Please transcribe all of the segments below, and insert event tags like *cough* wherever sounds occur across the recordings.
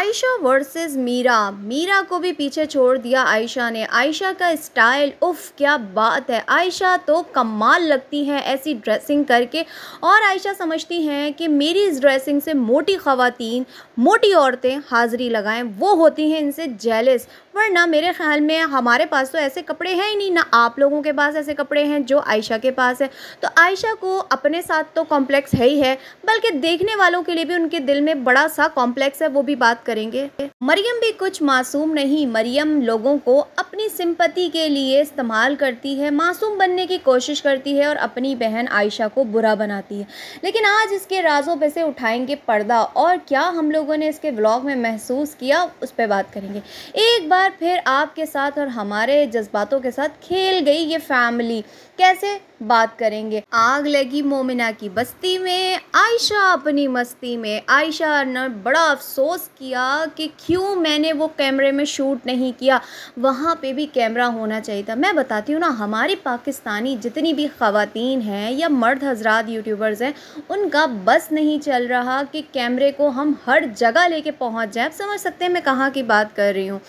Ayesha versus Meera Meera को भी पीछे छोड़ दिया आयशा ने आयशा का स्टाइल उफ क्या बात है आयशा तो कमाल लगती है ऐसी ड्रेसिंग करके और आयशा समझती हैं कि मेरी इस ड्रेसिंग से मोटी ख़वातीन मोटी औरतें हाज़िरी लगाएं वो होती हैं इनसे जेलस वरना मेरे ख्याल में हमारे पास तो ऐसे कपड़े हैं ही नहीं ना आप लोगों के पास ऐसे कपड़े हैं जो आयशा के पास है तो आयशा को अपने साथ तो कॉम्प्लेक्स है ही है बल्कि देखने वालों के लिए भी उनके दिल में बड़ा सा कॉम्प्लेक्स है वो भी बात करेंगे मरियम भी कुछ मासूम नहीं मरियम लोगों को अपनी सिंपति के लिए इस्तेमाल करती है मासूम बनने की कोशिश करती है और अपनी बहन आयशा को बुरा बनाती है लेकिन आज इसके राजों पर से उठाएंगे पर्दा और क्या हम लोगों ने इसके ब्लॉग में महसूस किया उस पर बात करेंगे एक बार फिर आपके साथ और हमारे जज्बातों के साथ खेल गई ये फैमिली कैसे बात करेंगे आग लगी मोमिना की बस्ती में आयशा अपनी मस्ती में आयशा ने बड़ा अफसोस किया कि क्यों मैंने वो कैमरे में शूट नहीं किया वहाँ पे भी कैमरा होना चाहिए था मैं बताती हूँ ना हमारी पाकिस्तानी जितनी भी खातन हैं या मर्द हजरात यूट्यूबर्स हैं उनका बस नहीं चल रहा कि कैमरे को हम हर जगह लेके पहुँच जाए आप समझ सकते हैं मैं कहाँ की बात कर रही हूँ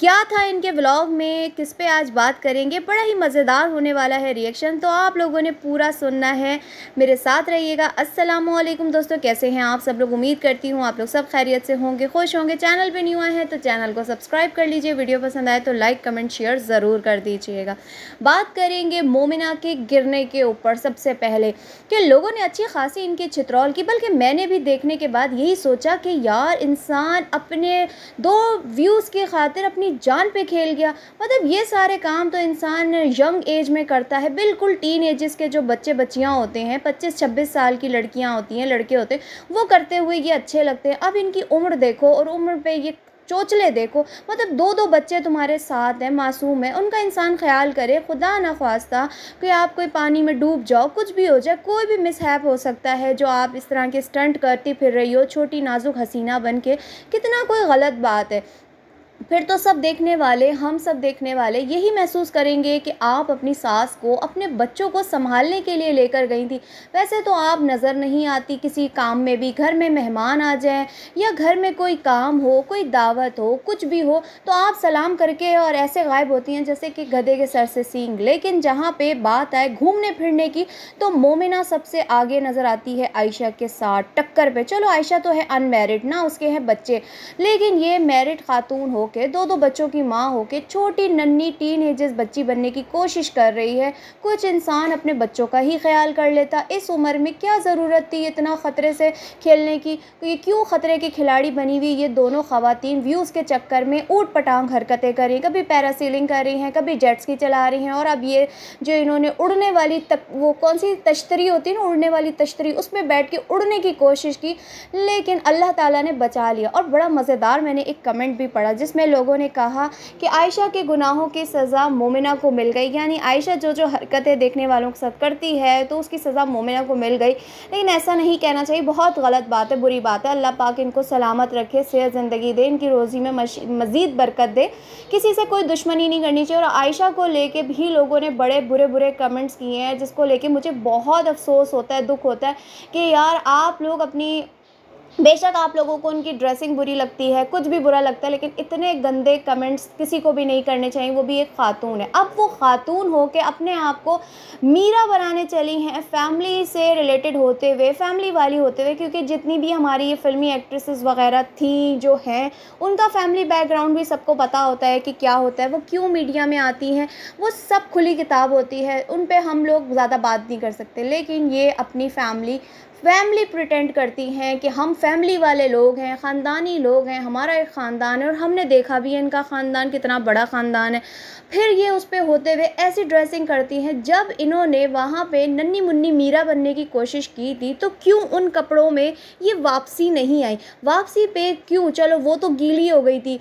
क्या था इनके व्लॉग में किस पे आज बात करेंगे बड़ा ही मज़ेदार होने वाला है रिएक्शन तो आप लोगों ने पूरा सुनना है मेरे साथ रहिएगा अस्सलाम वालेकुम दोस्तों कैसे हैं आप सब लोग उम्मीद करती हूँ आप लोग सब खैरियत से होंगे खुश होंगे चैनल पे न्यू आए हैं तो चैनल को सब्सक्राइब कर लीजिए वीडियो पसंद आए तो लाइक कमेंट शेयर ज़रूर कर दीजिएगा बात करेंगे मोमिना के गिरने के ऊपर सबसे पहले कि लोगों ने अच्छी खासी इनके चित्रौल की बल्कि मैंने भी देखने के बाद यही सोचा कि यार इंसान अपने दो व्यूज़ की खातिर अपनी अपनी जान पे खेल गया मतलब ये सारे काम तो इंसान यंग एज में करता है बिल्कुल टीन एजेस के जो बच्चे बच्चियाँ होते हैं पच्चीस छब्बीस साल की लड़कियाँ होती हैं लड़के होते हैं वो करते हुए ये अच्छे लगते हैं अब इनकी उम्र देखो और उम्र पर ये चोचले देखो मतलब दो दो बच्चे तुम्हारे साथ हैं मासूम है उनका इंसान ख्याल करे खुदा ना खास्ता कि आप कोई पानी में डूब जाओ कुछ भी हो जाए कोई भी मिसहैप हो सकता है जो आप इस तरह के स्टंट करती फिर रही हो छोटी नाजुक हसीना बन के कितना कोई गलत बात है फिर तो सब देखने वाले हम सब देखने वाले यही महसूस करेंगे कि आप अपनी सास को अपने बच्चों को संभालने के लिए लेकर गई थी वैसे तो आप नज़र नहीं आती किसी काम में भी घर में मेहमान आ जाए या घर में कोई काम हो कोई दावत हो कुछ भी हो तो आप सलाम करके और ऐसे गायब होती हैं जैसे कि गधे के सर से सींग लेकिन जहाँ पर बात आए घूमने फिरने की तो मोमिना सबसे आगे नज़र आती है आयशा के साथ टक्कर पे चलो आयशा तो है अनमेरिड ना उसके हैं बच्चे लेकिन ये मेरिड खातून हो के होकर दो दो बच्चों की माँ होकर छोटी नन्ही टीन एजेस बच्ची बनने की कोशिश कर रही है कुछ इंसान अपने बच्चों का ही ख्याल कर लेता इस उम्र में क्या ज़रूरत थी इतना ख़तरे से खेलने की ये क्यों ख़तरे के खिलाड़ी बनी हुई ये दोनों खातन व्यूज़ के चक्कर में ऊट पटांग हरकतें कर रही हैं कभी पैरासीलिंग कर रही हैं कभी जेट्स की चला रही हैं और अब ये जो इन्होंने उड़ने वाली तक वो कौन सी तश्तरी होती है ना उड़ने वाली तश्तरी उस पर बैठ के उड़ने की कोशिश की लेकिन अल्लाह ताला ने बचा लिया और बड़ा मज़ेदार मैंने एक कमेंट भी पढ़ा जिसमें लोगों ने कहा कि आयशा के गुनाहों की सज़ा मोमिना को मिल गई यानी आयशा जो जो हरकतें देखने वालों के साथ करती है तो उसकी सज़ा मोमिना को मिल गई लेकिन ऐसा नहीं कहना चाहिए बहुत गलत बात है बुरी बात है अल्लाह पाक इनको सलामत रखे सेहत ज़िंदगी दे इनकी रोज़ी में मज़ीद बरकत दे किसी से कोई दुश्मनी नहीं करनी चाहिए और आयशा को लेके भी लोगों ने बड़े बुरे बुरे कमेंट्स किए हैं जिसको लेके मुझे बहुत अफसोस होता है दुख होता है कि यार आप लोग अपनी बेशक आप लोगों को उनकी ड्रेसिंग बुरी लगती है कुछ भी बुरा लगता है लेकिन इतने गंदे कमेंट्स किसी को भी नहीं करने चाहिए वो भी एक ख़ातून है अब वो ख़ातून हो के अपने आप को मीरा बनाने चली हैं फैमिली से रिलेटेड होते हुए फैमिली वाली होते हुए क्योंकि जितनी भी हमारी ये फिल्मी एक्ट्रेसेस वगैरह थी जो हैं उनका फैमिली बैकग्राउंड भी सबको पता होता है कि क्या होता है वो क्यों मीडिया में आती हैं वो सब खुली किताब होती है उन पर हम लोग ज़्यादा बात नहीं कर सकते लेकिन ये अपनी फैमिली फैमिली प्रटेंड करती हैं कि हम फैमिली वाले लोग हैं ख़ानदानी लोग हैं हमारा एक ख़ानदान है और हमने देखा भी है इनका ख़ानदान कितना बड़ा ख़ानदान है फिर ये उस पर होते हुए ऐसी ड्रेसिंग करती हैं जब इन्होंने वहाँ पे नन्नी मुन्नी मीरा बनने की कोशिश की थी तो क्यों उन कपड़ों में ये वापसी नहीं आई वापसी पे क्यों चलो वो तो गीली हो गई थी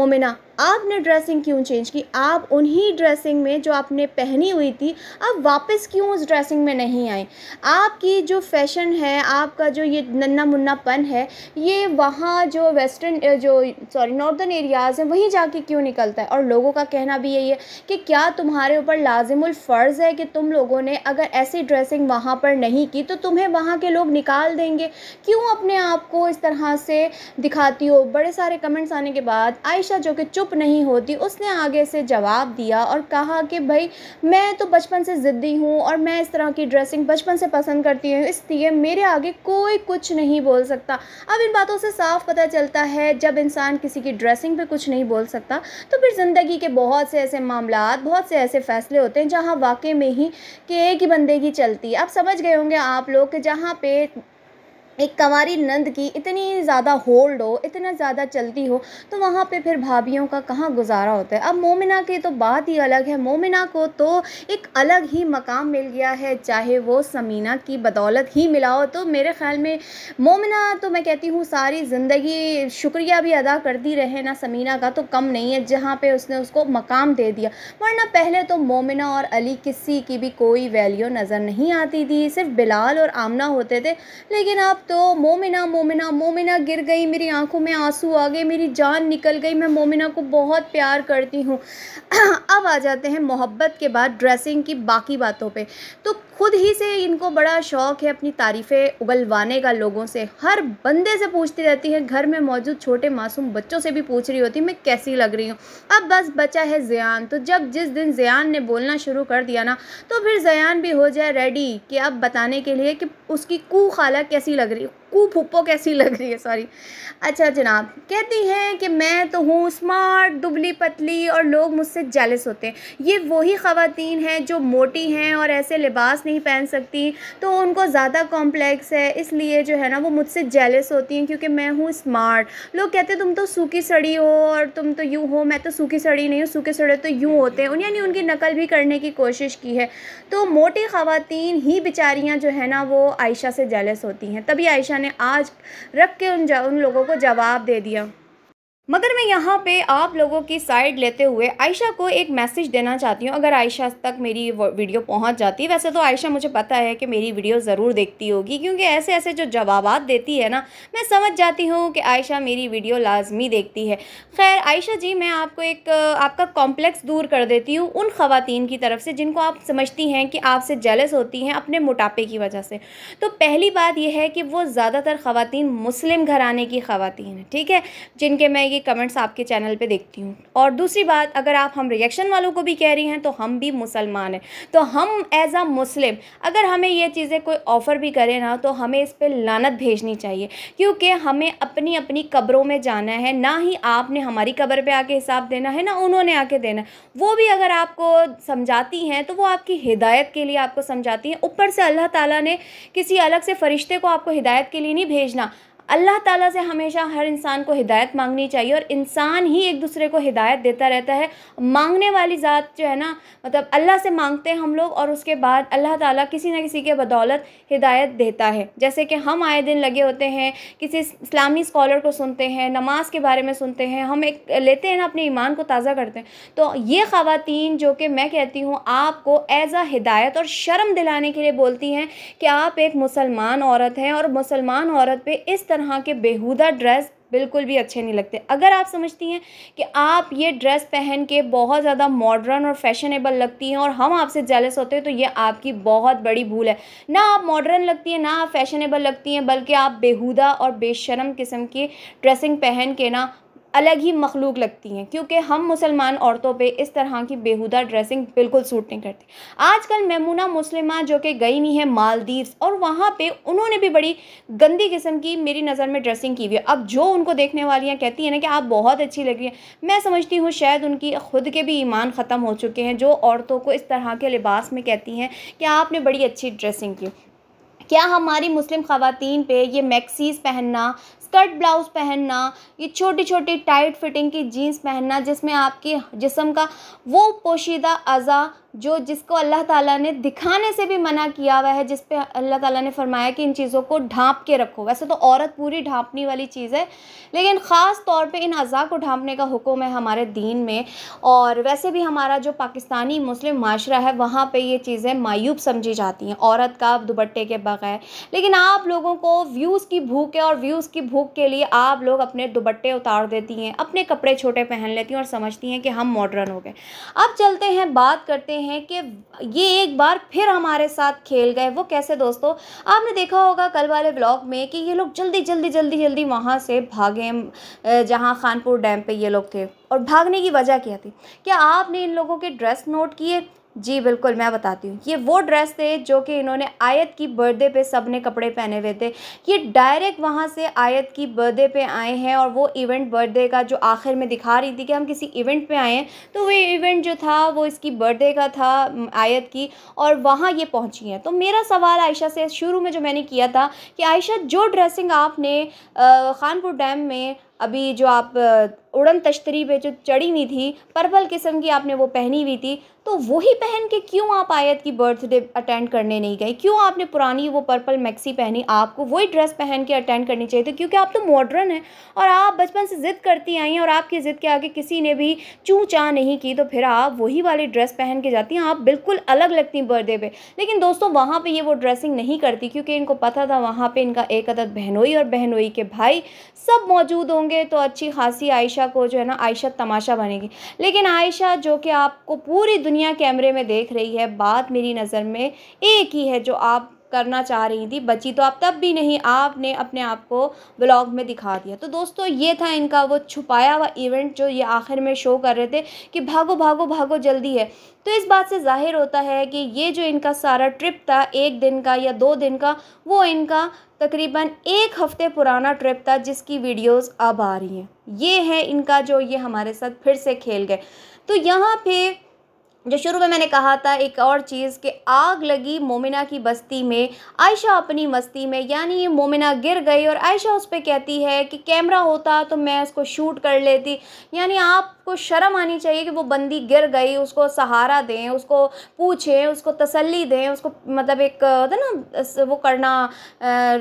मोमिना आपने ड्रेसिंग क्यों चेंज की आप उन्हीं ड्रेसिंग में जो आपने पहनी हुई थी आप वापस क्यों उस ड्रेसिंग में नहीं आए आपकी जो फैशन है आपका जो ये नन्ना मुन्नापन है ये वहाँ जो वेस्टर्न जो सॉरी नॉर्दर्न एरियाज़ हैं वहीं जाके क्यों निकलता है और लोगों का कहना भी यही है कि क्या तुम्हारे ऊपर लाजिमुल फ़र्ज़ है कि तुम लोगों ने अगर ऐसी ड्रेसिंग वहाँ पर नहीं की तो तुम्हें वहाँ के लोग निकाल देंगे क्यों अपने आप को इस तरह से दिखाती हो बड़े सारे कमेंट्स आने के बाद आयशा जो कि चुप चुप नहीं होती उसने आगे से जवाब दिया और कहा कि भाई मैं तो बचपन से ज़िद्दी हूँ और मैं इस तरह की ड्रेसिंग बचपन से पसंद करती हूँ इसलिए मेरे आगे कोई कुछ नहीं बोल सकता अब इन बातों से साफ पता चलता है जब इंसान किसी की ड्रेसिंग पर कुछ नहीं बोल सकता तो फिर ज़िंदगी के बहुत से ऐसे मामला बहुत से ऐसे फ़ैसले होते हैं जहाँ वाकई में ही कि एक ही बंदे की चलती अब समझ गए होंगे आप लोग कि जहाँ पे एक कंवारी नंद की इतनी ज़्यादा होल्ड हो इतना ज़्यादा चलती हो तो वहाँ पे फिर भाभीियों का कहाँ गुजारा होता है अब मोमिना की तो बात ही अलग है मोमिना को तो एक अलग ही मकाम मिल गया है चाहे वो समीना की बदौलत ही मिला हो तो मेरे ख़्याल में मोमिना तो मैं कहती हूँ सारी ज़िंदगी शुक्रिया भी अदा करती रहे ना समीना का तो कम नहीं है जहाँ पर उसने उसको मकाम दे दिया वरना पहले तो मोमिना और अली किसी की भी कोई वैल्यू नज़र नहीं आती थी सिर्फ बिलाल और आमना होते थे लेकिन आप तो मोमिना मोमिना मोमिना गिर गई मेरी आंखों में आंसू आ गए मेरी जान निकल गई मैं मोमिना को बहुत प्यार करती हूँ *clears throat* अब आ जाते हैं मोहब्बत के बाद ड्रेसिंग की बाकी बातों पे तो खुद ही से इनको बड़ा शौक़ है अपनी तारीफ़ें उगलवाने का लोगों से हर बंदे से पूछती रहती है घर में मौजूद छोटे मासूम बच्चों से भी पूछ रही होती मैं कैसी लग रही हूँ अब बस बचा है ज़ियान तो जब जिस दिन ज़ियान ने बोलना शुरू कर दिया ना तो फिर ज़यान भी हो जाए रेडी कि अब बताने के लिए कि उसकी कू खाला कैसी लग रही you कू फूपो कैसी लग रही है सॉरी अच्छा जनाब कहती हैं कि मैं तो हूँ स्मार्ट दुबली पतली और लोग मुझसे जेलस होते हैं ये वही ख़वातीन हैं जो मोटी हैं और ऐसे लिबास नहीं पहन सकती तो उनको ज़्यादा कॉम्प्लेक्स है इसलिए जो है ना वो मुझसे जेलस होती हैं क्योंकि मैं हूँ स्मार्ट लोग कहते हैं तुम तो सूखी सड़ी हो और तुम तो यूँ हो मैं तो सूखी सड़ी नहीं हूँ सूखे सड़े तो यूँ होते हैं यानी उनकी नकल भी करने की कोशिश की है तो मोटी ख़वातीन ही बेचारियाँ जो है ना वो आयशा से जेलस होती हैं तभी आयशा ने आज रख के उन उन लोगों को जवाब दे दिया मगर मैं यहाँ पे आप लोगों की साइड लेते हुए आयशा को एक मैसेज देना चाहती हूँ अगर आयशा तक मेरी वीडियो पहुँच जाती है वैसे तो आयशा मुझे पता है कि मेरी वीडियो ज़रूर देखती होगी क्योंकि ऐसे ऐसे जो जवाब देती है ना मैं समझ जाती हूँ कि आयशा मेरी वीडियो लाजमी देखती है खैर आयशा जी मैं आपको एक आपका कॉम्प्लेक्स दूर कर देती हूँ उन खातन की तरफ से जिनको आप समझती हैं कि आपसे जेलस होती हैं अपने मोटापे की वजह से तो पहली बात यह है कि वो ज़्यादातर ख़वातीन मुस्लिम घरानी की खातन हैं ठीक है जिनके मैं ये ये कमेंट्स आपके चैनल पे देखती हूँ और दूसरी बात अगर आप हम रिएक्शन वालों को भी कह रही हैं तो हम भी मुसलमान हैं तो हम एज अ मुस्लिम अगर हमें ये चीज़ें कोई ऑफ़र भी करे ना तो हमें इस पर लानत भेजनी चाहिए क्योंकि हमें अपनी अपनी कब्रों में जाना है ना ही आपने हमारी कब्र पर आके हिसाब देना है ना उन्होंने आके देना वो भी अगर आपको समझाती हैं तो वो आपकी हिदायत के लिए आपको समझाती हैं ऊपर से अल्लाह ताला ने किसी अलग से फ़रिश्ते को आपको हिदायत के लिए नहीं भेजना अल्लाह ताला से हमेशा हर इंसान को हिदायत मांगनी चाहिए और इंसान ही एक दूसरे को हिदायत देता रहता है मांगने वाली ज़ात जो है ना मतलब अल्लाह से मांगते हैं हम लोग और उसके बाद अल्लाह ताला किसी न किसी के बदौलत हिदायत देता है जैसे कि हम आए दिन लगे होते हैं किसी इस्लामी स्कॉलर को सुनते हैं नमाज के बारे में सुनते हैं हम एक लेते हैं ना अपने ईमान को ताज़ा करते हैं तो ये ख़वातीन जो कि मैं कहती हूँ आपको एज़ आ हिदायत और शर्म दिलाने के लिए बोलती हैं कि आप एक मुसलमान औरत हैं और मुसलमान औरत पर इस तरह तरह के बेहुदा ड्रेस बिल्कुल भी अच्छे नहीं लगते अगर आप समझती हैं कि आप ये ड्रेस पहन के बहुत ज़्यादा मॉडर्न और फैशनेबल लगती हैं और हम आपसे जेलस होते हैं तो ये आपकी बहुत बड़ी भूल है ना आप मॉडर्न लगती हैं ना आप फैशनेबल लगती हैं बल्कि आप बेहुदा और बेशरम किस्म की ड्रेसिंग पहन के ना अलग ही मखलूक लगती हैं क्योंकि हम मुसलमान औरतों पे इस तरह की बेहुदा ड्रेसिंग बिल्कुल सूट नहीं करती आजकल मेमूना मुस्लिमा जो कि गई हुई है मालदीव्स और वहाँ पे उन्होंने भी बड़ी गंदी किस्म की मेरी नज़र में ड्रेसिंग की हुई है अब जो उनको देखने वाली हैं कहती हैं ना कि आप बहुत अच्छी लग रही हैं मैं समझती हूँ शायद उनकी खुद के भी ईमान ख़त्म हो चुके हैं जो औरतों को इस तरह के लिबास में कहती हैं कि आपने बड़ी अच्छी ड्रेसिंग की क्या हमारी मुस्लिम ख़वान पे ये मैक्सीज़ पहनना स्कर्ट ब्लाउज़ पहनना ये छोटी छोटी टाइट फिटिंग की जीन्स पहनना जिसमें आपकी जिसम का वो पोशीदा अज़ा जो जिसको अल्लाह ताला ने दिखाने से भी मना किया हुआ है जिस पे अल्लाह ताला ने फरमाया कि इन चीज़ों को ढांप के रखो वैसे तो औरत पूरी ढांपने वाली चीज़ है लेकिन ख़ास तौर पे इन अज़ा को ढांपने का हुक्म है हमारे दीन में और वैसे भी हमारा जो पाकिस्तानी मुस्लिम माशरा है वहाँ पर ये चीज़ें मायूब समझी जाती हैं औरत का दुबट्टे के बगैर लेकिन आप लोगों को व्यूज़ की भूख है और व्यूज़ की भूख के लिए आप लोग अपने दुबट्टे उतार देती हैं अपने कपड़े छोटे पहन लेती हैं और समझती हैं कि हम मॉडर्न हो गए अब चलते हैं बात करते हैं हैं कि ये एक बार फिर हमारे साथ खेल गए वो कैसे दोस्तों आपने देखा होगा कल वाले ब्लॉग में कि ये लोग जल्दी जल्दी जल्दी जल्दी वहाँ से भागे जहाँ खानपुर डैम पे ये लोग थे और भागने की वजह क्या थी क्या आपने इन लोगों के ड्रेस नोट किए जी बिल्कुल मैं बताती हूँ ये वो ड्रेस थे जो कि इन्होंने आयत की बर्थडे पे सबने कपड़े पहने हुए थे ये डायरेक्ट वहाँ से आयत की बर्थडे पे आए हैं और वो इवेंट बर्थडे का जो आखिर में दिखा रही थी कि हम किसी इवेंट पे आए हैं तो वो इवेंट जो था वो इसकी बर्थडे का था आयत की और वहाँ ये पहुँची हैं तो मेरा सवाल आयशा से शुरू में जो मैंने किया था कि आयशा जो ड्रेसिंग आपने खानपुर डैम में अभी जो आप उड़न तश्तरी पे जो चढ़ी हुई थी पर्पल किस्म की आपने वो पहनी हुई थी तो वही पहन के क्यों आप आयत की बर्थडे अटेंड करने नहीं गए क्यों आपने पुरानी वो पर्पल मैक्सी पहनी आपको वही ड्रेस पहन के अटेंड करनी चाहिए थी क्योंकि आप तो मॉडर्न हैं और आप बचपन से ज़िद करती आई हैं और आपकी ज़िद के आगे किसी ने भी चूँ चाँ नहीं की तो फिर आप वही वाली ड्रेस पहन के जाती हैं आप बिल्कुल अलग लगती बर्थडे पर लेकिन दोस्तों वहाँ पर ये वो ड्रेसिंग नहीं करती क्योंकि इनको पता था वहाँ पर इनका एक अदद बहनोई और बहनोई के भाई सब मौजूद होंगे होंगे तो अच्छी खासी आयशा को जो है ना आयशा तमाशा बनेगी लेकिन आयशा जो कि आपको पूरी दुनिया कैमरे में देख रही है बात मेरी नज़र में एक ही है जो आप करना चाह रही थी बची तो आप तब भी नहीं आपने अपने आप को ब्लॉग में दिखा दिया तो दोस्तों ये था इनका वो छुपाया हुआ इवेंट जो ये आखिर में शो कर रहे थे कि भागो भागो भागो जल्दी है तो इस बात से जाहिर होता है कि ये जो इनका सारा ट्रिप था एक दिन का या दो दिन का वो इनका तकरीबन एक हफ़्ते पुराना ट्रिप था जिसकी वीडियोस अब आ रही हैं ये है इनका जो ये हमारे साथ फिर से खेल गए तो यहाँ पे जो शुरू में मैंने कहा था एक और चीज़ कि आग लगी मोमिना की बस्ती में आयशा अपनी मस्ती में यानी ये मोमिना गिर गई और आयशा उस पर कहती है कि कैमरा होता तो मैं उसको शूट कर लेती यानी आपको शर्म आनी चाहिए कि वो बंदी गिर गई उसको सहारा दें उसको पूछें उसको तसल्ली दें उसको मतलब एक होता ना वो करना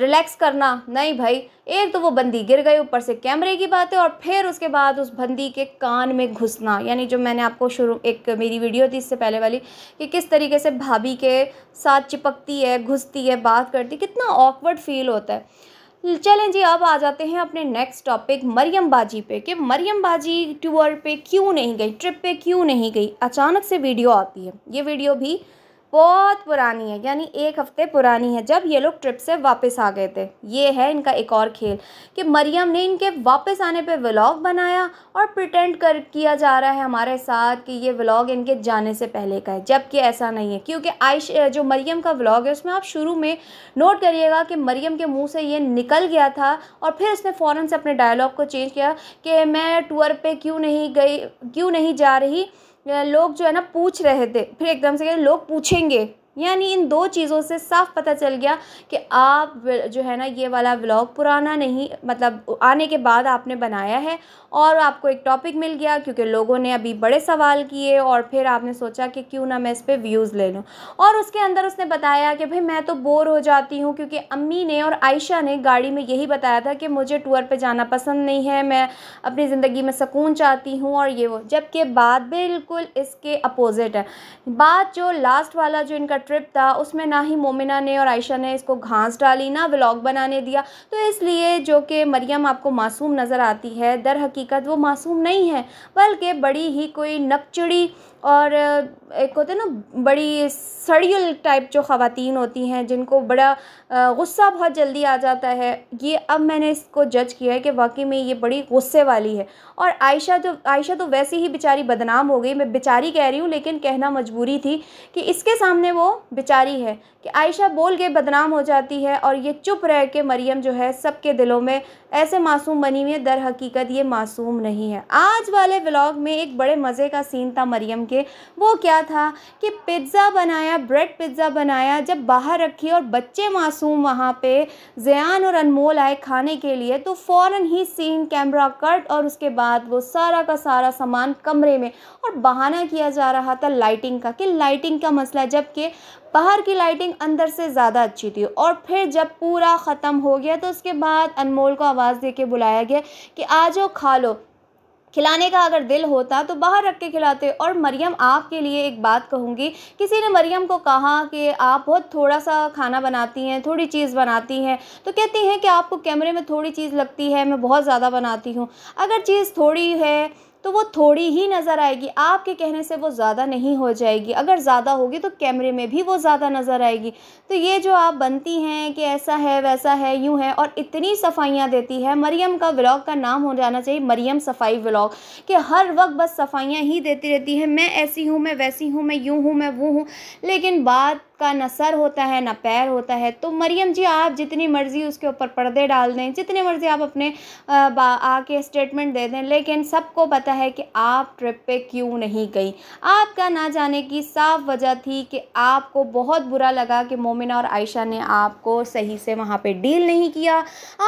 रिलैक्स करना नहीं भाई एक तो वो बंदी गिर गई ऊपर से कैमरे की बात है और फिर उसके बाद उस बंदी के कान में घुसना यानी जो मैंने आपको शुरू एक मेरी वीडियो थी इससे पहले वाली कि किस तरीके से भाभी के साथ चिपकती है घुसती है बात करती कितना ऑकवर्ड फील होता है चलें जी अब आ जाते हैं अपने नेक्स्ट टॉपिक मरियम बाजी पे कि मरियम बाजी टूर पे क्यों नहीं गई ट्रिप पे क्यों नहीं गई अचानक से वीडियो आती है ये वीडियो भी बहुत पुरानी है यानी एक हफ्ते पुरानी है जब ये लोग ट्रिप से वापस आ गए थे ये है इनका एक और खेल कि मरियम ने इनके वापस आने पे व्लॉग बनाया और प्रिटेंड कर किया जा रहा है हमारे साथ कि ये व्लॉग इनके जाने से पहले का है जबकि ऐसा नहीं है क्योंकि आयश जो मरियम का व्लॉग है उसमें आप शुरू में नोट करिएगा कि मरियम के मुँह से ये निकल गया था और फिर उसने फ़ौरन से अपने डायलॉग को चेंज किया कि मैं टूर पर क्यों नहीं गई क्यों नहीं जा रही लोग जो है ना पूछ रहे थे फिर एकदम से लोग पूछेंगे यानी इन दो चीज़ों से साफ पता चल गया कि आप जो है ना ये वाला व्लॉग पुराना नहीं मतलब आने के बाद आपने बनाया है और आपको एक टॉपिक मिल गया क्योंकि लोगों ने अभी बड़े सवाल किए और फिर आपने सोचा कि क्यों ना मैं इस पर व्यूज़ ले लूँ और उसके अंदर उसने बताया कि भाई मैं तो बोर हो जाती हूँ क्योंकि अम्मी ने और आयशा ने गाड़ी में यही बताया था कि मुझे टूर पर जाना पसंद नहीं है मैं अपनी ज़िंदगी में सुकून चाहती हूँ और ये वो जबकि बात बिल्कुल इसके अपोज़िट है बात जो लास्ट वाला जो इनका ट्रिप था उसमें ना ही मोमिना ने और आयशा ने इसको घास डाली ना व्लॉग बनाने दिया तो इसलिए जो कि मरियम आपको मासूम नज़र आती है दर हकीकत वो मासूम नहीं है बल्कि बड़ी ही कोई नकचड़ी और एक होते ना बड़ी सड़ियल टाइप जो ख़वातीन होती हैं जिनको बड़ा गुस्सा बहुत जल्दी आ जाता है ये अब मैंने इसको जज किया है कि वाकई में ये बड़ी गुस्से वाली है और आयशा जो आयशा तो वैसे ही बेचारी बदनाम हो गई मैं बेचारी कह रही हूँ लेकिन कहना मजबूरी थी कि इसके सामने वो बेचारी है कि आयशा बोल के बदनाम हो जाती है और ये चुप रह के मरियम जो है सबके दिलों में ऐसे मासूम बनी हुई है दर हकीकत ये मासूम नहीं है आज वाले व्लॉग में एक बड़े मज़े का सीन था मरियम के वो क्या था कि पिज़्ज़ा बनाया ब्रेड पिज़्ज़ा बनाया जब बाहर रखी और बच्चे मासूम वहाँ पे जयान और अनमोल आए खाने के लिए तो फ़ौर ही सीन कैमरा कट और उसके बाद वो सारा का सारा सामान कमरे में और बहाना किया जा रहा था लाइटिंग का कि लाइटिंग का मसला जबकि बाहर की लाइटिंग अंदर से ज़्यादा अच्छी थी और फिर जब पूरा ख़त्म हो गया तो उसके बाद अनमोल को आवाज़ दे के बुलाया गया कि आ जाओ खा लो खिलाने का अगर दिल होता तो बाहर रख के खिलाते और मरियम आपके लिए एक बात कहूँगी किसी ने मरियम को कहा कि आप बहुत थोड़ा सा खाना बनाती हैं थोड़ी चीज़ बनाती हैं तो कहती हैं कि आपको कैमरे में थोड़ी चीज़ लगती है मैं बहुत ज़्यादा बनाती हूँ अगर चीज़ थोड़ी है तो वो थोड़ी ही नज़र आएगी आपके कहने से वो ज़्यादा नहीं हो जाएगी अगर ज़्यादा होगी तो कैमरे में भी वो ज़्यादा नज़र आएगी तो ये जो आप बनती हैं कि ऐसा है वैसा है यूँ है और इतनी सफाइयाँ देती है मरियम का व्लॉग का नाम हो जाना चाहिए मरियम सफाई व्लॉग कि हर वक्त बस सफाइयाँ ही देती रहती हैं मैं ऐसी हूँ मैं वैसी हूँ मैं यूँ हूँ मैं वो हूँ लेकिन बात का ना सर होता है ना पैर होता है तो मरियम जी आप जितनी मर्ज़ी उसके ऊपर पर्दे डाल दें जितनी मर्ज़ी आप अपने आके स्टेटमेंट दे दें लेकिन सबको पता है कि आप ट्रिप पे क्यों नहीं गई आपका ना जाने की साफ वजह थी कि आपको बहुत बुरा लगा कि मोमिना और आयशा ने आपको सही से वहाँ पर डील नहीं किया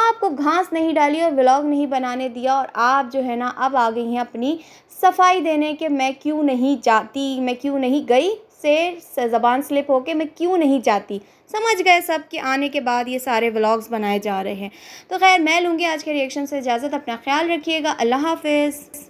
आपको घास नहीं डाली और ब्लॉग नहीं बनाने दिया और आप जो है ना अब आ गई हैं अपनी सफाई देने कि मैं क्यों नहीं जाती मैं क्यों नहीं गई से ज़बान स्लिप होके मैं क्यों नहीं चाहती समझ गए सब कि आने के बाद ये सारे व्लॉग्स बनाए जा रहे हैं तो खैर मैं लूँगी आज के रिएक्शन से इजाज़त अपना ख्याल रखिएगा अल्लाह हाफिज़